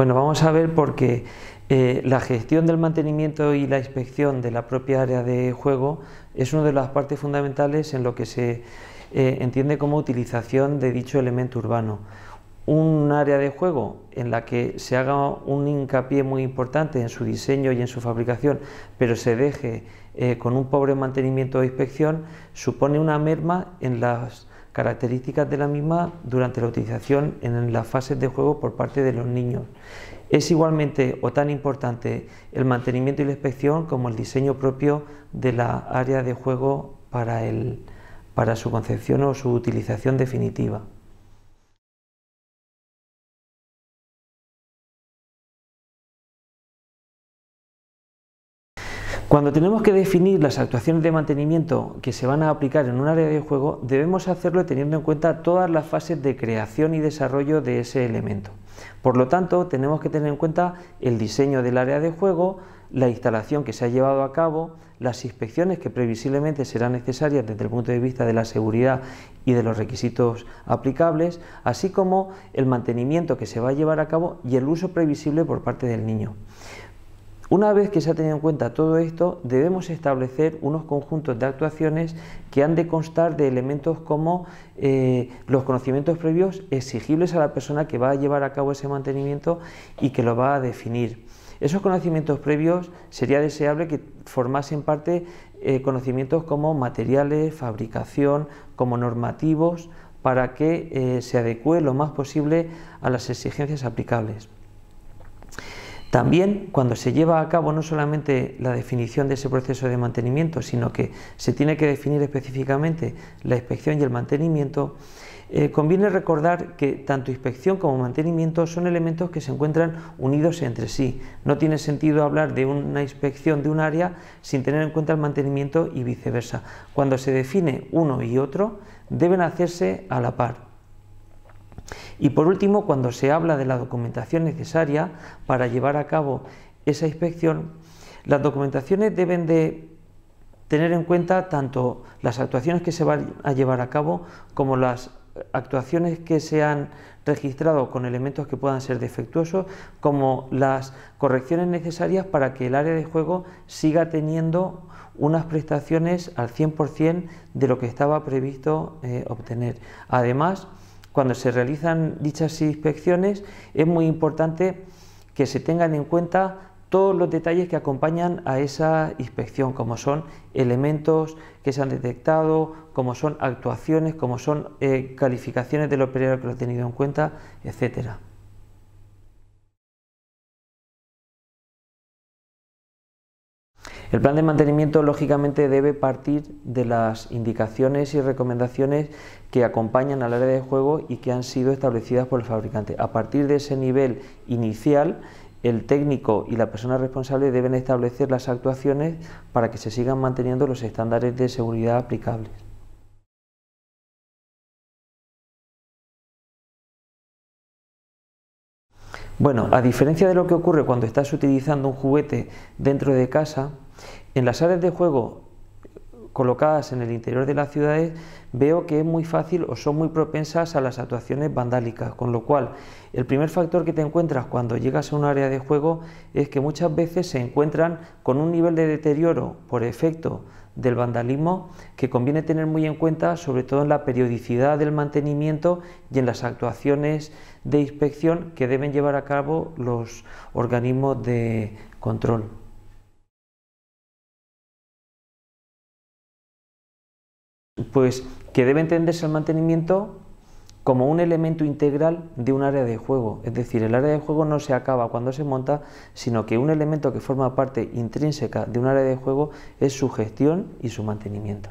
Bueno, vamos a ver porque eh, la gestión del mantenimiento y la inspección de la propia área de juego es una de las partes fundamentales en lo que se eh, entiende como utilización de dicho elemento urbano. Un área de juego en la que se haga un hincapié muy importante en su diseño y en su fabricación, pero se deje eh, con un pobre mantenimiento o e inspección, supone una merma en las características de la misma durante la utilización en las fases de juego por parte de los niños. Es igualmente o tan importante el mantenimiento y la inspección como el diseño propio de la área de juego para, su concepción o su utilización definitiva. Cuando tenemos que definir las actuaciones de mantenimiento que se van a aplicar en un área de juego, debemos hacerlo teniendo en cuenta todas las fases de creación y desarrollo de ese elemento. Por lo tanto, tenemos que tener en cuenta el diseño del área de juego, la instalación que se ha llevado a cabo, las inspecciones que previsiblemente serán necesarias desde el punto de vista de la seguridad y de los requisitos aplicables, así como el mantenimiento que se va a llevar a cabo y el uso previsible por parte del niño. Una vez que se ha tenido en cuenta todo esto, debemos establecer unos conjuntos de actuaciones que han de constar de elementos como eh, los conocimientos previos exigibles a la persona que va a llevar a cabo ese mantenimiento y que lo va a definir. Esos conocimientos previos sería deseable que formasen parte eh, conocimientos como materiales, fabricación, como normativos, para que eh, se adecue lo más posible a las exigencias aplicables. También cuando se lleva a cabo no solamente la definición de ese proceso de mantenimiento, sino que se tiene que definir específicamente la inspección y el mantenimiento, eh, conviene recordar que tanto inspección como mantenimiento son elementos que se encuentran unidos entre sí. No tiene sentido hablar de una inspección de un área sin tener en cuenta el mantenimiento y viceversa. Cuando se define uno y otro, deben hacerse a la par. Y por último, cuando se habla de la documentación necesaria para llevar a cabo esa inspección, las documentaciones deben de tener en cuenta tanto las actuaciones que se van a llevar a cabo como las actuaciones que se han registrado con elementos que puedan ser defectuosos, como las correcciones necesarias para que el área de juego siga teniendo unas prestaciones al 100% de lo que estaba previsto eh, obtener. Además, cuando se realizan dichas inspecciones es muy importante que se tengan en cuenta todos los detalles que acompañan a esa inspección, como son elementos que se han detectado, como son actuaciones, como son eh, calificaciones del operador que lo ha tenido en cuenta, etcétera. El plan de mantenimiento lógicamente debe partir de las indicaciones y recomendaciones que acompañan al área de juego y que han sido establecidas por el fabricante. A partir de ese nivel inicial, el técnico y la persona responsable deben establecer las actuaciones para que se sigan manteniendo los estándares de seguridad aplicables. Bueno, a diferencia de lo que ocurre cuando estás utilizando un juguete dentro de casa, en las áreas de juego colocadas en el interior de las ciudades veo que es muy fácil o son muy propensas a las actuaciones vandálicas, con lo cual el primer factor que te encuentras cuando llegas a un área de juego es que muchas veces se encuentran con un nivel de deterioro por efecto del vandalismo que conviene tener muy en cuenta, sobre todo en la periodicidad del mantenimiento y en las actuaciones de inspección que deben llevar a cabo los organismos de control. Pues que debe entenderse el mantenimiento como un elemento integral de un área de juego. Es decir, el área de juego no se acaba cuando se monta, sino que un elemento que forma parte intrínseca de un área de juego es su gestión y su mantenimiento.